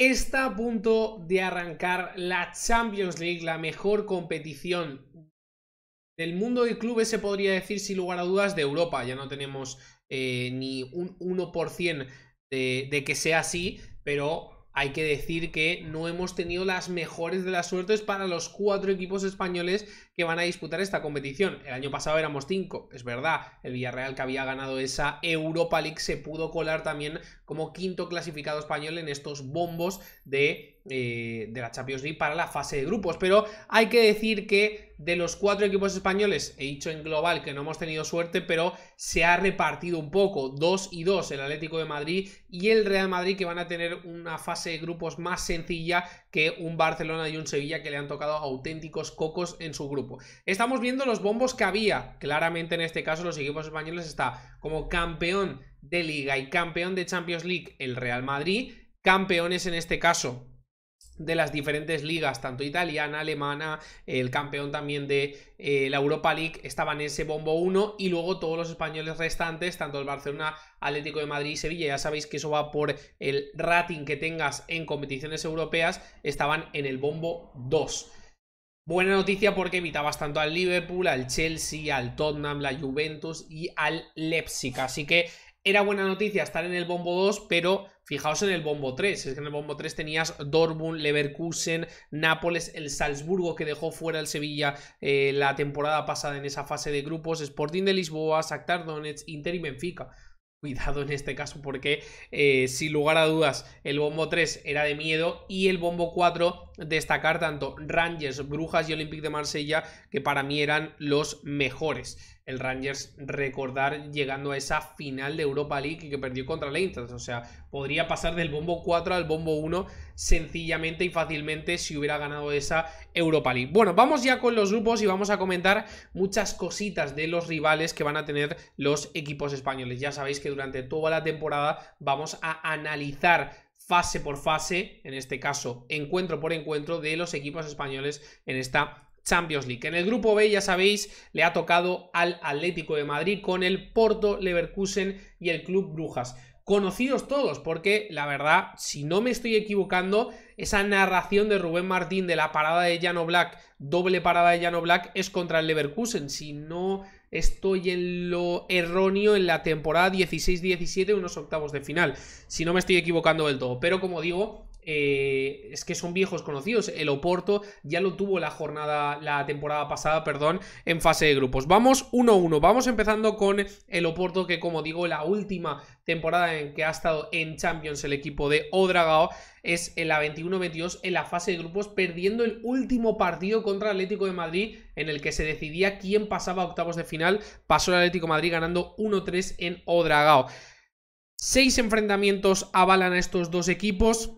Está a punto de arrancar la Champions League, la mejor competición del mundo de clubes, se podría decir sin lugar a dudas, de Europa. Ya no tenemos eh, ni un 1% de, de que sea así, pero hay que decir que no hemos tenido las mejores de las suertes para los cuatro equipos españoles que van a disputar esta competición. El año pasado éramos cinco, es verdad. El Villarreal que había ganado esa Europa League se pudo colar también como quinto clasificado español en estos bombos de eh, de la Champions League para la fase de grupos. Pero hay que decir que de los cuatro equipos españoles, he dicho en global que no hemos tenido suerte, pero se ha repartido un poco, dos y dos, el Atlético de Madrid y el Real Madrid, que van a tener una fase de grupos más sencilla que un Barcelona y un Sevilla que le han tocado auténticos cocos en su grupo. Estamos viendo los bombos que había. Claramente en este caso los equipos españoles está como campeón de liga y campeón de Champions League el Real Madrid, campeones en este caso de las diferentes ligas, tanto italiana, alemana, el campeón también de eh, la Europa League estaban en ese bombo 1 y luego todos los españoles restantes, tanto el Barcelona, Atlético de Madrid y Sevilla, ya sabéis que eso va por el rating que tengas en competiciones europeas, estaban en el bombo 2. Buena noticia porque evitabas tanto al Liverpool, al Chelsea, al Tottenham, la Juventus y al Leipzig, así que era buena noticia estar en el bombo 2, pero fijaos en el bombo 3. Es que en el bombo 3 tenías Dortmund, Leverkusen, Nápoles, el Salzburgo que dejó fuera el Sevilla eh, la temporada pasada en esa fase de grupos, Sporting de Lisboa, Shakhtar Donetsk, Inter y Benfica. Cuidado en este caso porque eh, sin lugar a dudas el bombo 3 era de miedo y el bombo 4 destacar tanto Rangers, Brujas y Olympique de Marsella, que para mí eran los mejores. El Rangers, recordar, llegando a esa final de Europa League que perdió contra la Inter, O sea, podría pasar del bombo 4 al bombo 1 sencillamente y fácilmente si hubiera ganado esa Europa League. Bueno, vamos ya con los grupos y vamos a comentar muchas cositas de los rivales que van a tener los equipos españoles. Ya sabéis que durante toda la temporada vamos a analizar fase por fase, en este caso encuentro por encuentro, de los equipos españoles en esta Champions League. En el grupo B, ya sabéis, le ha tocado al Atlético de Madrid con el Porto, Leverkusen y el Club Brujas conocidos todos, porque la verdad, si no me estoy equivocando, esa narración de Rubén Martín de la parada de Llano Black, doble parada de Llano Black, es contra el Leverkusen. Si no estoy en lo erróneo en la temporada 16-17, unos octavos de final. Si no me estoy equivocando del todo. Pero como digo, eh, es que son viejos conocidos. El Oporto ya lo tuvo la jornada, la temporada pasada, perdón, en fase de grupos. Vamos 1-1, vamos empezando con el Oporto, que como digo, la última temporada en que ha estado en Champions el equipo de Odragao es en la 21-22 en la fase de grupos, perdiendo el último partido contra Atlético de Madrid, en el que se decidía quién pasaba a octavos de final. Pasó el Atlético de Madrid ganando 1-3 en Odragao. Seis enfrentamientos avalan a estos dos equipos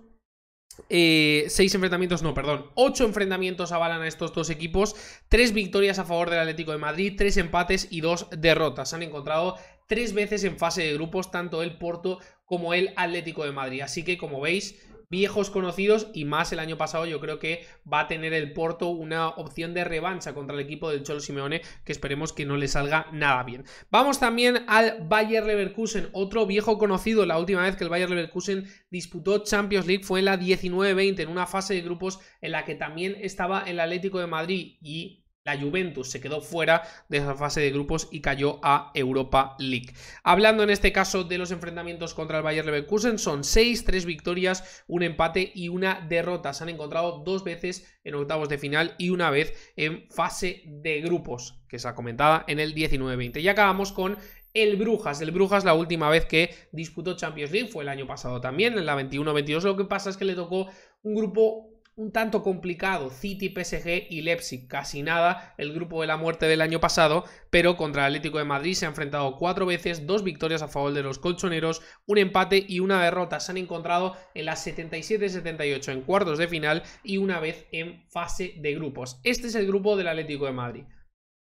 eh, seis enfrentamientos, no, perdón, ocho enfrentamientos avalan a estos dos equipos, tres victorias a favor del Atlético de Madrid, tres empates y dos derrotas. Se han encontrado tres veces en fase de grupos tanto el Porto como el Atlético de Madrid. Así que, como veis, viejos conocidos y más el año pasado yo creo que va a tener el Porto una opción de revancha contra el equipo del Cholo Simeone que esperemos que no le salga nada bien. Vamos también al Bayer Leverkusen, otro viejo conocido, la última vez que el Bayer Leverkusen disputó Champions League fue en la 19-20 en una fase de grupos en la que también estaba el Atlético de Madrid y la Juventus se quedó fuera de esa fase de grupos y cayó a Europa League. Hablando en este caso de los enfrentamientos contra el Bayer Leverkusen, son 6, 3 victorias, un empate y una derrota. Se han encontrado dos veces en octavos de final y una vez en fase de grupos, que se ha comentado en el 19-20. Y acabamos con el Brujas. El Brujas la última vez que disputó Champions League fue el año pasado también, en la 21-22. Lo que pasa es que le tocó un grupo un tanto complicado City, PSG y Leipzig, casi nada, el grupo de la muerte del año pasado, pero contra el Atlético de Madrid se ha enfrentado cuatro veces, dos victorias a favor de los colchoneros, un empate y una derrota. Se han encontrado en las 77-78 en cuartos de final y una vez en fase de grupos. Este es el grupo del Atlético de Madrid.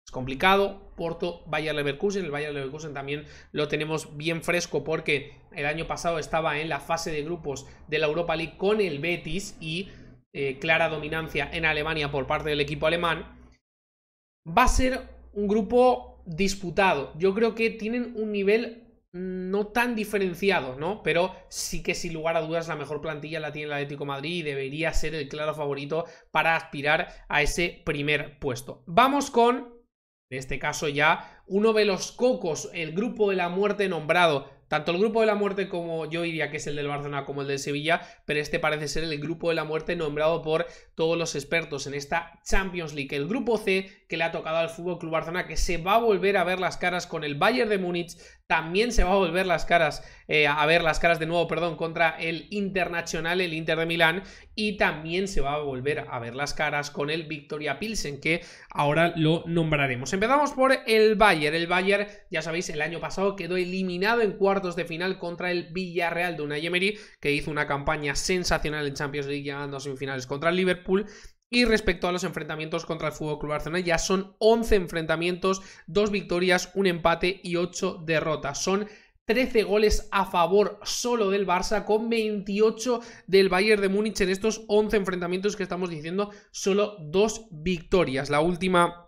Es complicado. Porto, Bayer Leverkusen. El Bayern Leverkusen también lo tenemos bien fresco porque el año pasado estaba en la fase de grupos de la Europa League con el Betis y eh, clara dominancia en Alemania por parte del equipo alemán, va a ser un grupo disputado. Yo creo que tienen un nivel no tan diferenciado, ¿no? Pero sí que sin lugar a dudas la mejor plantilla la tiene el Atlético de Madrid y debería ser el claro favorito para aspirar a ese primer puesto. Vamos con, en este caso ya, uno de los cocos, el grupo de la muerte nombrado tanto el grupo de la muerte como yo diría que es el del Barcelona como el de Sevilla, pero este parece ser el grupo de la muerte nombrado por todos los expertos en esta Champions League. El grupo C que le ha tocado al Fútbol Club Barcelona, que se va a volver a ver las caras con el Bayern de Múnich, también se va a volver las caras, eh, a ver las caras de nuevo, perdón, contra el Internacional, el Inter de Milán, y también se va a volver a ver las caras con el Victoria Pilsen, que ahora lo nombraremos. Empezamos por el Bayern. El Bayern, ya sabéis, el año pasado quedó eliminado en cuarto de final contra el Villarreal de Unai Emery, que hizo una campaña sensacional en Champions League llegando a semifinales contra el Liverpool. Y respecto a los enfrentamientos contra el Fútbol Club Barcelona, ya son 11 enfrentamientos, 2 victorias, un empate y 8 derrotas. Son 13 goles a favor solo del Barça, con 28 del Bayern de Múnich en estos 11 enfrentamientos que estamos diciendo, solo dos victorias. La última,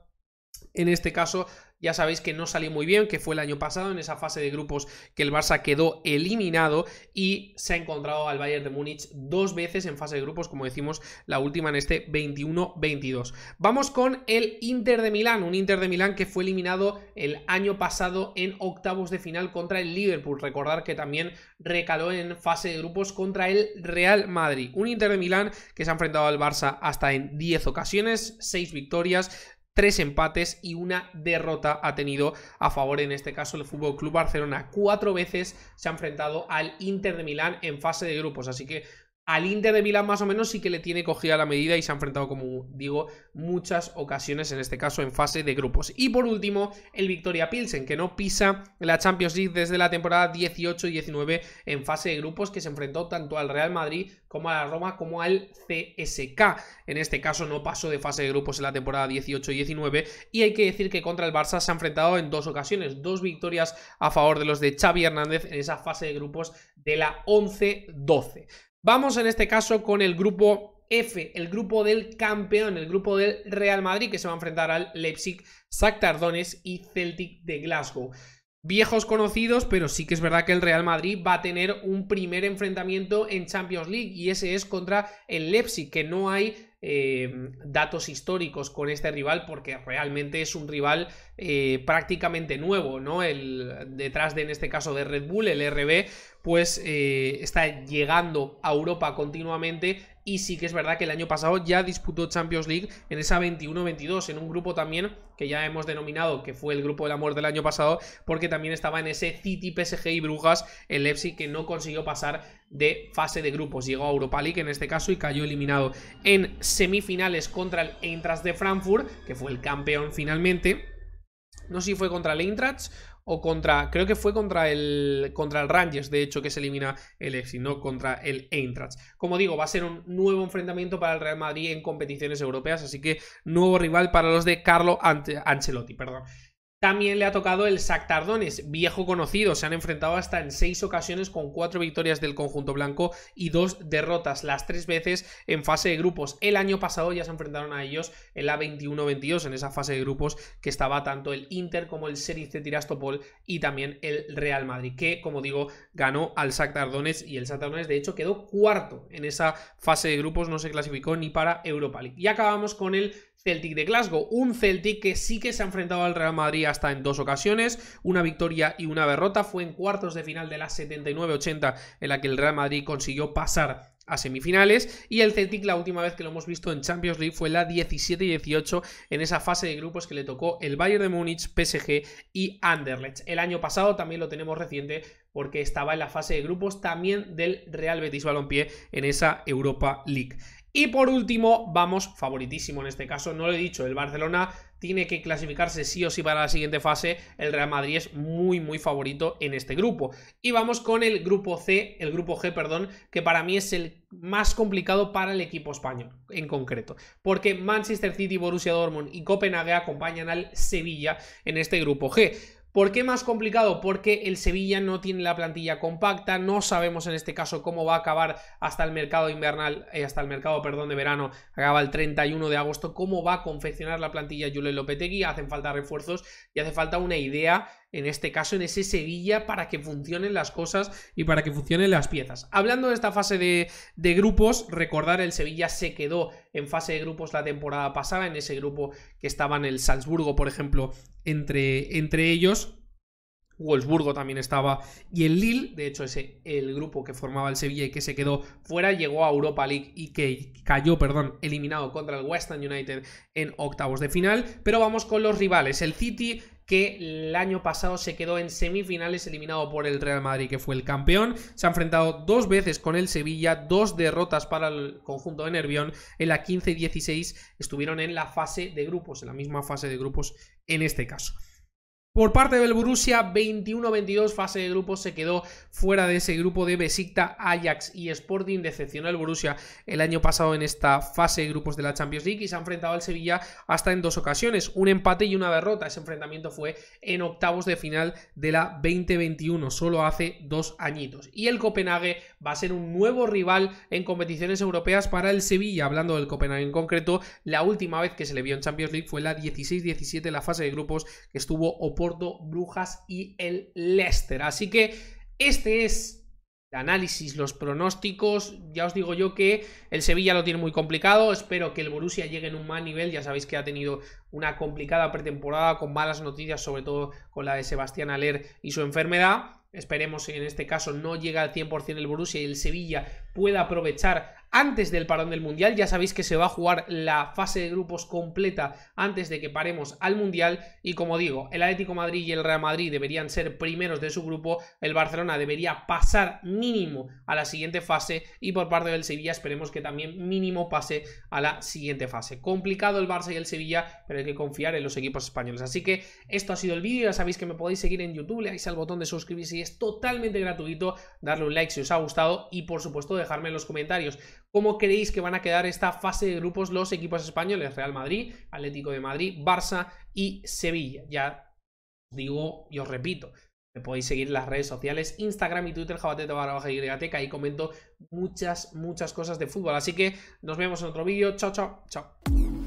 en este caso, ya sabéis que no salió muy bien, que fue el año pasado en esa fase de grupos que el Barça quedó eliminado y se ha encontrado al Bayern de Múnich dos veces en fase de grupos, como decimos, la última en este 21-22. Vamos con el Inter de Milán, un Inter de Milán que fue eliminado el año pasado en octavos de final contra el Liverpool. Recordar que también recaló en fase de grupos contra el Real Madrid. Un Inter de Milán que se ha enfrentado al Barça hasta en 10 ocasiones, 6 victorias, tres empates y una derrota ha tenido a favor, en este caso, el Fútbol Club Barcelona. Cuatro veces se ha enfrentado al Inter de Milán en fase de grupos, así que al Inter de Milán más o menos sí que le tiene cogida la medida y se ha enfrentado, como digo, muchas ocasiones, en este caso en fase de grupos. Y por último, el Victoria Pilsen, que no pisa la Champions League desde la temporada 18-19 en fase de grupos, que se enfrentó tanto al Real Madrid como a la Roma como al CSK. En este caso no pasó de fase de grupos en la temporada 18-19 y hay que decir que contra el Barça se ha enfrentado en dos ocasiones, dos victorias a favor de los de Xavi Hernández en esa fase de grupos de la 11-12. Vamos en este caso con el grupo F, el grupo del campeón, el grupo del Real Madrid que se va a enfrentar al Leipzig, Shakhtar Donetsk y Celtic de Glasgow. Viejos conocidos, pero sí que es verdad que el Real Madrid va a tener un primer enfrentamiento en Champions League y ese es contra el Leipzig, que no hay eh, datos históricos con este rival porque realmente es un rival eh, prácticamente nuevo, ¿no? El, detrás de, en este caso, de Red Bull, el RB, pues eh, está llegando a Europa continuamente y sí que es verdad que el año pasado ya disputó Champions League en esa 21-22, en un grupo también que ya hemos denominado que fue el grupo del amor del año pasado, porque también estaba en ese City, PSG y Brujas, el Leipzig que no consiguió pasar de fase de grupos, llegó a Europa League en este caso y cayó eliminado en semifinales contra el Eintracht de Frankfurt, que fue el campeón finalmente no sé si fue contra el Eintracht o contra. Creo que fue contra el. Contra el Rangers, de hecho, que se elimina el EFSI. no contra el Eintracht. Como digo, va a ser un nuevo enfrentamiento para el Real Madrid en competiciones europeas. Así que nuevo rival para los de Carlo Ancelotti. Perdón. También le ha tocado el Shakhtar Donetsk, viejo conocido. Se han enfrentado hasta en seis ocasiones con cuatro victorias del conjunto blanco y dos derrotas, las tres veces en fase de grupos. El año pasado ya se enfrentaron a ellos en la 21-22, en esa fase de grupos que estaba tanto el Inter como el Series de Tirastopol y también el Real Madrid, que, como digo, ganó al Shakhtar Donetsk y el Shakhtar de hecho, quedó cuarto en esa fase de grupos, no se clasificó ni para Europa League. Y acabamos con el Celtic de Glasgow. Un Celtic que sí que se ha enfrentado al Real Madrid hasta en dos ocasiones, una victoria y una derrota. Fue en cuartos de final de la 79-80 en la que el Real Madrid consiguió pasar a semifinales y el Celtic la última vez que lo hemos visto en Champions League fue la 17-18 en esa fase de grupos que le tocó el Bayern de Múnich, PSG y Anderlecht. El año pasado también lo tenemos reciente porque estaba en la fase de grupos también del Real Betis Balompié en esa Europa League. Y por último, vamos, favoritísimo en este caso, no lo he dicho, el Barcelona tiene que clasificarse sí o sí para la siguiente fase, el Real Madrid es muy muy favorito en este grupo. Y vamos con el grupo C, el grupo G, perdón, que para mí es el más complicado para el equipo español en concreto, porque Manchester City, Borussia Dortmund y Copenhague acompañan al Sevilla en este grupo G. ¿Por qué más complicado? Porque el Sevilla no tiene la plantilla compacta, no sabemos en este caso cómo va a acabar hasta el mercado invernal, eh, hasta el mercado, perdón, de verano, acaba el 31 de agosto, cómo va a confeccionar la plantilla Julen Lopetegui, hacen falta refuerzos y hace falta una idea en este caso en ese Sevilla, para que funcionen las cosas y para que funcionen las piezas. Hablando de esta fase de, grupos, recordar, el Sevilla se quedó en fase de grupos la temporada pasada, en ese grupo que estaban el Salzburgo, por ejemplo, entre, entre ellos, Wolfsburgo también estaba y el Lille, de hecho ese el grupo que formaba el Sevilla y que se quedó fuera llegó a Europa League y que cayó, perdón, eliminado contra el West Ham United en octavos de final, pero vamos con los rivales. El City que el año pasado se quedó en semifinales eliminado por el Real Madrid, que fue el campeón. Se ha enfrentado dos veces con el Sevilla, dos derrotas para el conjunto de Nervión. En la 15 y 16 estuvieron en la fase de grupos, en la misma fase de grupos en este caso. Por parte del Borussia, 21-22, fase de grupos se quedó fuera de ese grupo de Besicta Ajax y Sporting. Decepcionó al Borussia el año pasado en esta fase de grupos de la Champions League y se ha enfrentado al Sevilla hasta en dos ocasiones, un empate y una derrota. Ese enfrentamiento fue en octavos de final de la 2021, solo hace dos añitos. Y el Copenhague va a ser un nuevo rival en competiciones europeas para el Sevilla. Hablando del Copenhague en concreto, la última vez que se le vio en Champions League fue la 16-17, la fase de grupos que estuvo opuesta Brujas y el Leicester. Así que este es el análisis, los pronósticos. Ya os digo yo que el Sevilla lo tiene muy complicado. Espero que el Borussia llegue en un mal nivel. Ya sabéis que ha tenido una complicada pretemporada con malas noticias, sobre todo con la de Sebastián Aler y su enfermedad esperemos en este caso no llega al 100% el Borussia y el Sevilla pueda aprovechar antes del parón del Mundial. Ya sabéis que se va a jugar la fase de grupos completa antes de que paremos al Mundial y como digo, el Atlético Madrid y el Real Madrid deberían ser primeros de su grupo, el Barcelona debería pasar mínimo a la siguiente fase y por parte del Sevilla esperemos que también mínimo pase a la siguiente fase. Complicado el Barça y el Sevilla, pero hay que confiar en los equipos españoles. Así que esto ha sido el vídeo, ya sabéis que me podéis seguir en YouTube, le dais al botón de suscribirse es totalmente gratuito. Darle un like si os ha gustado y por supuesto dejarme en los comentarios cómo creéis que van a quedar esta fase de grupos los equipos españoles, Real Madrid, Atlético de Madrid, Barça y Sevilla. Ya digo y os repito, me podéis seguir en las redes sociales, Instagram y Twitter, y barra baja y ahí comento muchas, muchas cosas de fútbol. Así que nos vemos en otro vídeo. Chao, chao, chao.